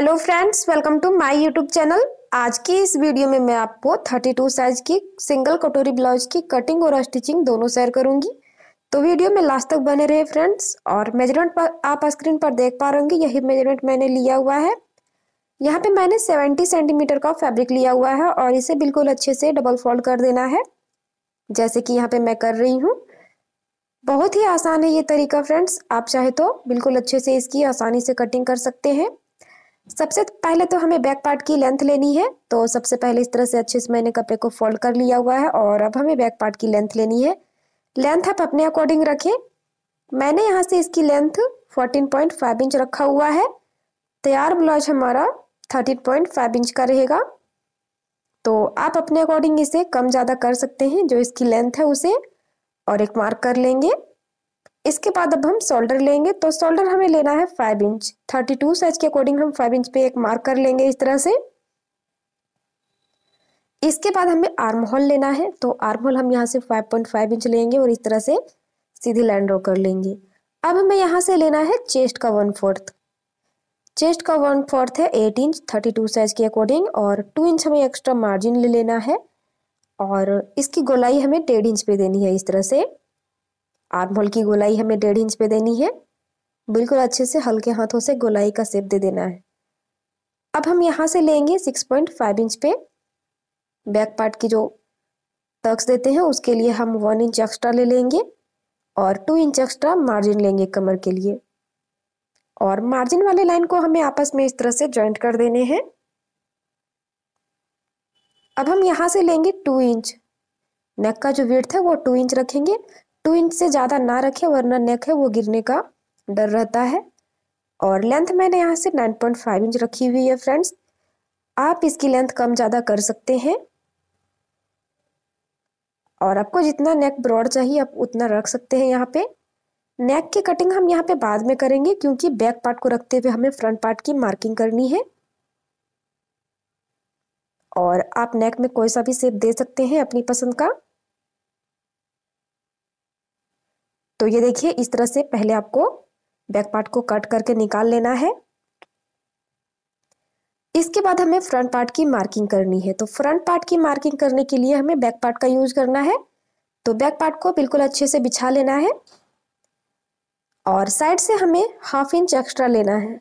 hello friends welcome to my YouTube channel आज की इस वीडियो में मैं आपको 32 साइज की सिंगल कटोरी ब्लाउज की कटिंग और स्टिचिंग दोनों शेयर करूंगी तो वीडियो में लास्ट तक बने रहे फ्रेंड्स और मेजरमेंट पर आप स्क्रीन पर देख पा रहे यही मेजरमेंट मैंने लिया हुआ है यहाँ पे मैंने 70 सेंटीमीटर का फैब्रिक लिया हुआ है और इसे बिल्कुल अच्छे से डबल फोल्ड कर देना है जैसे कि यहाँ पे मैं कर रही हूँ बहुत ही आसान है ये तरीका फ्रेंड्स आप चाहे तो बिल्कुल अच्छे से इसकी आसानी से कटिंग कर सकते हैं सबसे पहले तो हमें बैक पार्ट की लेंथ लेनी है तो सबसे पहले इस तरह से अच्छे से मैंने कपड़े को फोल्ड कर लिया हुआ है और अब हमें बैक पार्ट की लेंथ लेनी है लेंथ आप अपने अकॉर्डिंग रखें मैंने यहाँ से इसकी लेंथ 14.5 इंच रखा हुआ है तैयार ब्लाउज हमारा 13.5 इंच का रहेगा तो आप अपने अकॉर्डिंग इसे कम ज़्यादा कर सकते हैं जो इसकी लेंथ है उसे और एक मार्क कर लेंगे इसके बाद अब हम सोल्डर लेंगे तो सोल्डर हमें लेना है five inch thirty two size के अकॉर्डिंग हम फाइव इंच पे एक मार्क कर लेंगे इस तरह से इसके बाद हमें आर्म होल लेना है तो आर्म होल हम यहाँ से फाइव पॉइंट फाइव इंच लेंगे और इस तरह से सीधी लाइन ड्रॉ कर लेंगे अब हमें यहाँ से लेना है चेस्ट का वन फोर्थ चेस्ट का वन फोर्थ है eight inch thirty two size के अकॉर्डिंग और टू इंच हमें एक्स्ट्रा मार्जिन ले लेना है और इसकी गोलाई हमें डेढ़ इंच पे देनी है इस तरह से आर्म होल की गोलाई हमें डेढ़ इंच पे देनी है बिल्कुल अच्छे से हल्के हाथों से गोलाई का सेप दे देना है अब हम यहाँ से लेंगे 6.5 इंच पे बैक पार्ट की जो टक्स देते हैं उसके लिए हम वन इंच एक्स्ट्रा ले लेंगे और टू इंच एक्स्ट्रा मार्जिन लेंगे कमर के लिए और मार्जिन वाले लाइन को हमें आपस में इस तरह से ज्वाइंट कर देने हैं अब हम यहाँ से लेंगे टू इंच नेक का जो वेट है वो टू इंच रखेंगे टू तो इंच से ज़्यादा ना रखे वरना नेक है वो गिरने का डर रहता है और लेंथ मैंने यहाँ से 9.5 इंच रखी हुई है फ्रेंड्स आप इसकी लेंथ कम ज़्यादा कर सकते हैं और आपको जितना नेक ब्रॉड चाहिए आप उतना रख सकते हैं यहाँ पे नेक की कटिंग हम यहाँ पे बाद में करेंगे क्योंकि बैक पार्ट को रखते हुए हमें फ्रंट पार्ट की मार्किंग करनी है और आप नेक में कोई सा भी शेप दे सकते हैं अपनी पसंद का तो ये देखिए इस तरह से पहले आपको बैक पार्ट को कट करके निकाल लेना है इसके बाद हमें फ्रंट पार्ट की मार्किंग करनी है तो फ्रंट पार्ट की मार्किंग करने के लिए हमें बैक पार्ट का यूज करना है तो बैक पार्ट को बिल्कुल अच्छे से बिछा लेना है और साइड से हमें हाफ इंच एक्स्ट्रा लेना है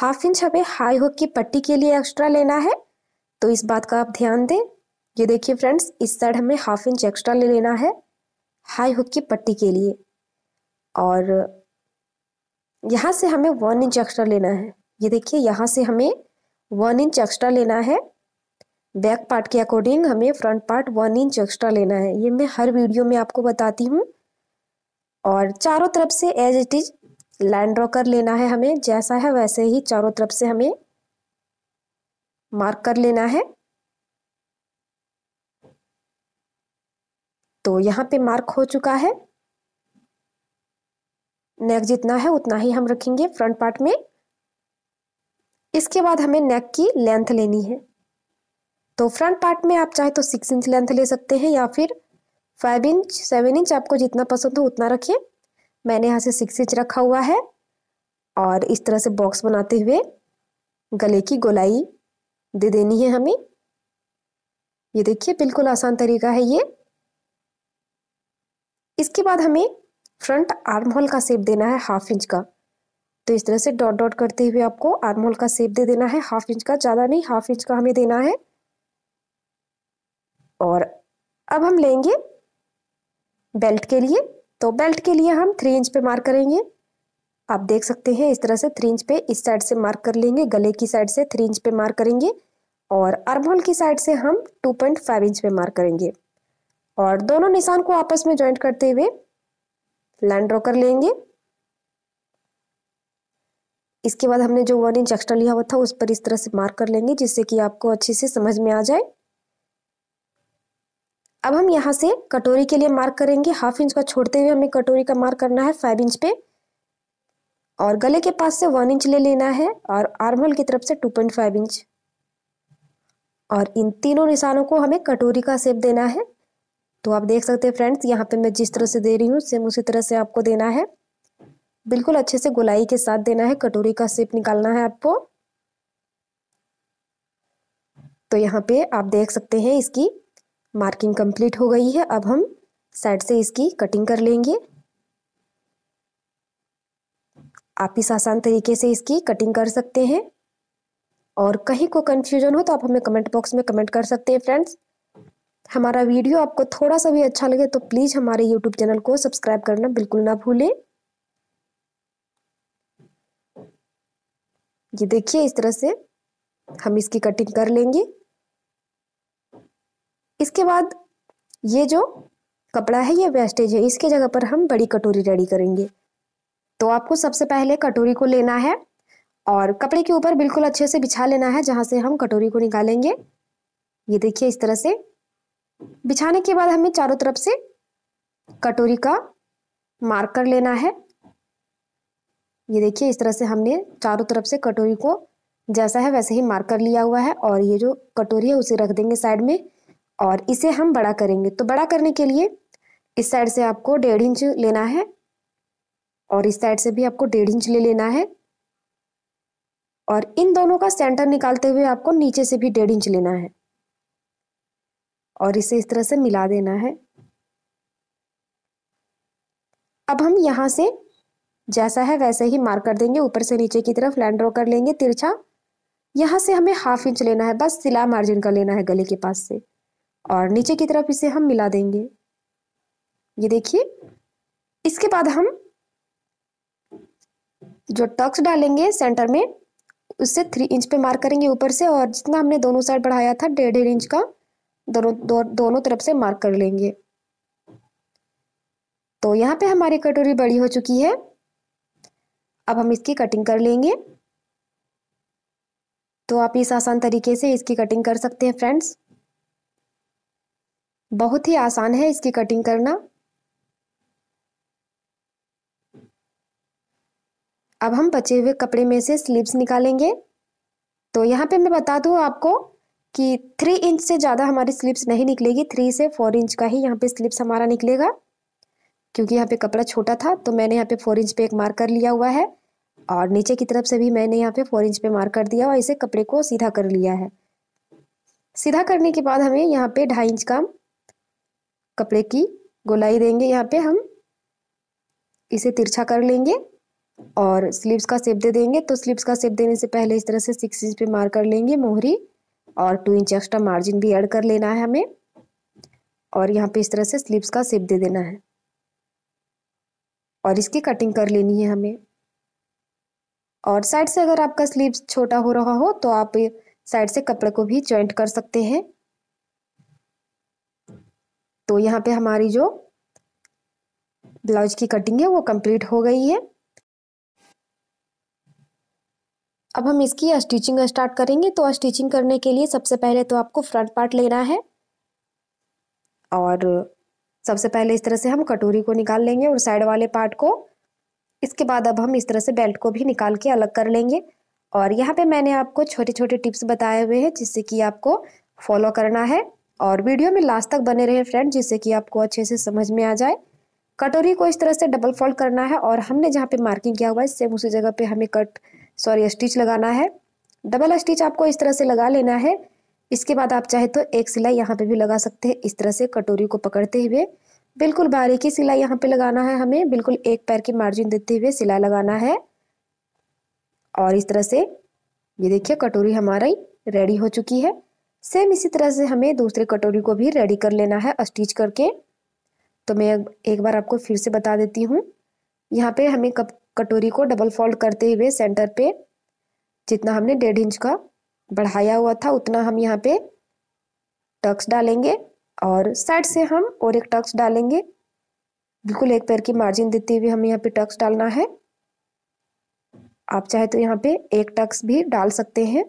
हाफ इंच हमें हाई हुक की पट्टी के लिए एक्स्ट्रा लेना है तो इस बात का आप ध्यान दें ये देखिए फ्रेंड्स इस साइड हमें हाफ इंच एक्स्ट्रा ले लेना है हाई हुक की पट्टी के लिए और यहाँ से हमें वन इंच एक्स्ट्रा लेना है ये देखिए यहाँ से हमें वन इंच एक्स्ट्रा लेना है बैक पार्ट के अकॉर्डिंग हमें front part one inch extra लेना है ये मैं हर वीडियो में आपको बताती हूँ और चारों तरफ से as it is line draw कर लेना है हमें जैसा है वैसे ही चारों तरफ से हमें मार्क कर लेना है तो यहाँ पे मार्क हो चुका है नेक जितना है उतना ही हम रखेंगे फ्रंट पार्ट में इसके बाद हमें नेक की लेंथ लेनी है तो फ्रंट पार्ट में आप चाहे तो सिक्स इंच लेंथ ले सकते हैं या फिर फाइव इंच सेवन इंच आपको जितना पसंद हो उतना रखिए मैंने यहाँ से सिक्स इंच रखा हुआ है और इस तरह से बॉक्स बनाते हुए गले की गोलाई दे देनी है हमें ये देखिए बिल्कुल आसान तरीका है ये इसके बाद हमें फ्रंट आर्म होल का सेप देना है हाफ इंच का तो इस तरह से डॉट डॉट करते हुए आपको आर्म होल का सेप दे देना है हाफ इंच का ज़्यादा नहीं हाफ इंच का हमें देना है और अब हम लेंगे बेल्ट के लिए तो बेल्ट के लिए हम थ्री इंच पे मार्क करेंगे आप देख सकते हैं इस तरह से थ्री इंच पे इस साइड से मार्क कर लेंगे गले की साइड से थ्री इंच पे मार्क करेंगे और आर्म होल की साइड से हम टू पॉइंट फाइव इंच पे मार्क करेंगे और दोनों निशान को आपस में ज्वाइंट करते हुए लाइन ड्रॉ कर लेंगे इसके बाद हमने जो वन इंच एक्स्ट्रा लिया हुआ था उस पर इस तरह से मार्क कर लेंगे जिससे कि आपको अच्छे से समझ में आ जाए अब हम यहाँ से कटोरी के लिए मार्क करेंगे हाफ इंच का छोड़ते हुए हमें कटोरी का मार्क करना है फाइव इंच पे और गले के पास से वन इंच ले लेना है और आर्मल की तरफ से टू पॉइंट फाइव इंच और इन तीनों निशानों को हमें कटोरी का सेप देना है तो आप देख सकते हैं फ्रेंड्स यहाँ पे मैं जिस तरह से दे रही हूँ सेम उसी तरह से आपको देना है बिल्कुल अच्छे से गोलाई के साथ देना है कटोरी का सेप निकालना है आपको तो यहाँ पे आप देख सकते हैं इसकी मार्किंग कंप्लीट हो गई है अब हम साइड से इसकी कटिंग कर लेंगे आप इस आसान तरीके से इसकी कटिंग कर सकते हैं और कहीं को कंफ्यूजन हो तो आप हमें कमेंट बॉक्स में कमेंट कर सकते हैं फ्रेंड्स हमारा वीडियो आपको थोड़ा सा भी अच्छा लगे तो प्लीज़ हमारे यूट्यूब चैनल को सब्सक्राइब करना बिल्कुल ना भूलें ये देखिए इस तरह से हम इसकी कटिंग कर लेंगे इसके बाद ये जो कपड़ा है ये वेस्टेज है इसके जगह पर हम बड़ी कटोरी रेडी करेंगे तो आपको सबसे पहले कटोरी को लेना है और कपड़े के ऊपर बिल्कुल अच्छे से बिछा लेना है जहां से हम कटोरी को निकालेंगे ये देखिए इस तरह से बिछाने के बाद हमें चारों तरफ से कटोरी का मार्कर लेना है ये देखिए इस तरह से हमने चारों तरफ से कटोरी को जैसा है वैसे ही मार्कर लिया हुआ है और ये जो कटोरी है उसे रख देंगे साइड में और इसे हम बड़ा करेंगे तो बड़ा करने के लिए इस साइड से आपको डेढ़ इंच लेना है और इस साइड से भी आपको डेढ़ इंच ले लेना है और इन दोनों का सेंटर निकालते हुए आपको नीचे से भी डेढ़ इंच लेना है और इसे इस तरह से मिला देना है अब हम यहां से जैसा है वैसे ही मार्क कर देंगे ऊपर से नीचे की तरफ लैंड्रो कर लेंगे तिरछा यहाँ से हमें हाफ इंच लेना है बस सिला मार्जिन का लेना है गले के पास से और नीचे की तरफ इसे हम मिला देंगे ये देखिए इसके बाद हम जो टक्स डालेंगे सेंटर में उससे थ्री इंच पे मार्क करेंगे ऊपर से और जितना हमने दोनों साइड बढ़ाया था डेढ़ डेढ़ इंच का दोनों दो, दोनों तरफ से मार्क कर लेंगे तो यहाँ पे हमारी कटोरी बड़ी हो चुकी है अब हम इसकी कटिंग कर लेंगे तो आप इस आसान तरीके से इसकी कटिंग कर सकते हैं फ्रेंड्स बहुत ही आसान है इसकी कटिंग करना अब हम बचे हुए कपड़े में से स्लीव्स निकालेंगे तो यहाँ पे मैं बता दूँ आपको कि थ्री इंच से ज़्यादा हमारी स्लिप्स नहीं निकलेगी थ्री से फोर इंच का ही यहाँ पे स्लिप्स हमारा निकलेगा क्योंकि यहाँ पे कपड़ा छोटा था तो मैंने यहाँ पे फोर इंच पे एक मार्क कर लिया हुआ है और नीचे की तरफ से भी मैंने यहाँ पे फोर इंच पे मार्क कर दिया और इसे कपड़े को सीधा कर लिया है सीधा करने के बाद हमें यहाँ पे ढाई इंच का कपड़े की गोलाई देंगे यहाँ पे हम इसे तिरछा कर लेंगे और स्लीव्स का सेप दे देंगे तो स्लीव्स का सेप देने से पहले इस तरह से सिक्स इंच पे मार्क कर लेंगे मोहरी और टू इंच एक्स्ट्रा मार्जिन भी ऐड कर लेना है हमें और यहाँ पे इस तरह से स्लीव्स का सेप दे देना है और इसकी कटिंग कर लेनी है हमें और साइड से अगर आपका स्लीव छोटा हो रहा हो तो आप साइड से कपड़े को भी ज्वाइंट कर सकते हैं तो यहाँ पे हमारी जो ब्लाउज की कटिंग है वो कंप्लीट हो गई है अब हम इसकी स्टिचिंग स्टार्ट करेंगे तो स्टिचिंग करने के लिए सबसे पहले तो आपको फ्रंट पार्ट लेना है और सबसे पहले इस तरह से हम कटोरी को निकाल लेंगे और साइड वाले पार्ट को इसके बाद अब हम इस तरह से बेल्ट को भी निकाल के अलग कर लेंगे और यहाँ पे मैंने आपको छोटे छोटे टिप्स बताए हुए हैं जिससे कि आपको फॉलो करना है और वीडियो में लास्ट तक बने रहे फ्रेंड जिससे कि आपको अच्छे से समझ में आ जाए कटोरी को इस तरह से डबल फोल्ड करना है और हमने जहाँ पे मार्किंग किया हुआ है सेम उसी जगह पे हमें कट सॉरी स्टिच लगाना है डबल स्टिच आपको इस तरह से लगा लेना है इसके बाद आप चाहे तो एक सिलाई यहाँ पे भी लगा सकते हैं इस तरह से कटोरी को पकड़ते हुए बिल्कुल बारीकी सिलाई यहाँ पे लगाना है हमें बिल्कुल एक पैर की मार्जिन देते हुए सिलाई लगाना है और इस तरह से ये देखिए कटोरी हमारी रेडी हो चुकी है सेम इसी तरह से हमें दूसरे कटोरी को भी रेडी कर लेना है स्टिच करके तो मैं एक बार आपको फिर से बता देती हूँ यहाँ पे हमें कप कटोरी को डबल फोल्ड करते हुए सेंटर पे जितना हमने डेढ़ इंच का बढ़ाया हुआ था उतना हम यहाँ पे टक्स डालेंगे और साइड से हम और एक टक्स डालेंगे बिल्कुल एक पैर की मार्जिन देते हुए हमें यहाँ पे टक्स डालना है आप चाहे तो यहाँ पे एक टक्स भी डाल सकते हैं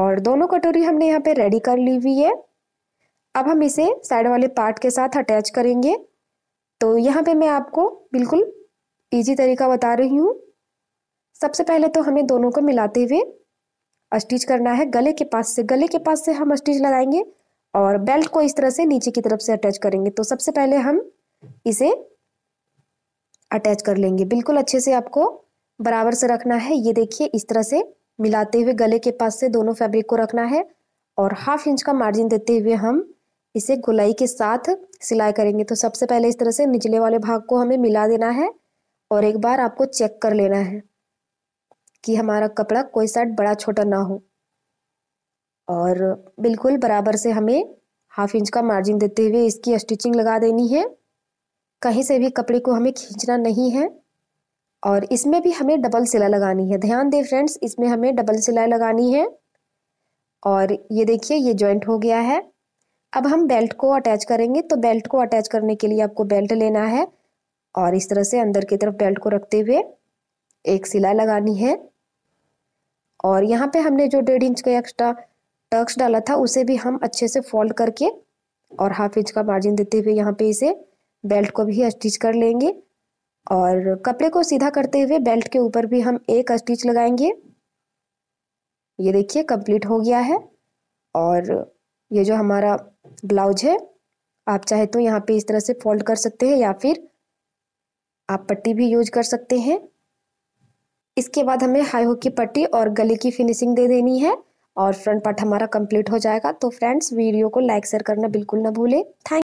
और दोनों कटोरी हमने यहाँ पे रेडी कर ली हुई है अब हम इसे साइड वाले पार्ट के साथ अटैच करेंगे तो यहाँ पे मैं आपको बिल्कुल इजी तरीका बता रही हूँ सबसे पहले तो हमें दोनों को मिलाते हुए अस्टिच करना है गले के पास से गले के पास से हम अस्टिच लगाएंगे और बेल्ट को इस तरह से नीचे की तरफ से अटैच करेंगे तो सबसे पहले हम इसे अटैच कर लेंगे बिल्कुल अच्छे से आपको बराबर से रखना है ये देखिए इस तरह से मिलाते हुए गले के पास से दोनों फैब्रिक को रखना है और हाफ इंच का मार्जिन देते हुए हम इसे गुलाई के साथ सिलाई करेंगे तो सबसे पहले इस तरह से निचले वाले भाग को हमें मिला देना है और एक बार आपको चेक कर लेना है कि हमारा कपड़ा कोई साइड बड़ा छोटा ना हो और बिल्कुल बराबर से हमें हाफ इंच का मार्जिन देते हुए इसकी स्टिचिंग लगा देनी है कहीं से भी कपड़े को हमें खींचना नहीं है और इसमें भी हमें डबल सिलाई लगानी है ध्यान दें फ्रेंड्स इसमें हमें डबल सिलाई लगानी है और ये देखिए ये जॉइंट हो गया है अब हम बेल्ट को अटैच करेंगे तो बेल्ट को अटैच करने के लिए आपको बेल्ट लेना है और इस तरह से अंदर की तरफ बेल्ट को रखते हुए एक सिलाई लगानी है और यहाँ पे हमने जो डेढ़ इंच का एक्स्ट्रा टक्स डाला था उसे भी हम अच्छे से फोल्ड करके और हाफ इंच का मार्जिन देते हुए यहाँ पे इसे बेल्ट को भी स्टिच कर लेंगे और कपड़े को सीधा करते हुए बेल्ट के ऊपर भी हम एक स्टिच लगाएंगे ये देखिए कंप्लीट हो गया है और ये जो हमारा ब्लाउज है आप चाहे तो यहाँ पे इस तरह से फोल्ड कर सकते हैं या फिर आप पट्टी भी यूज कर सकते हैं इसके बाद हमें हाई हुक की पट्टी और गले की फिनिशिंग दे देनी है और फ्रंट पार्ट हमारा कंप्लीट हो जाएगा तो फ्रेंड्स वीडियो को लाइक शेयर करना बिल्कुल ना भूलें थैंक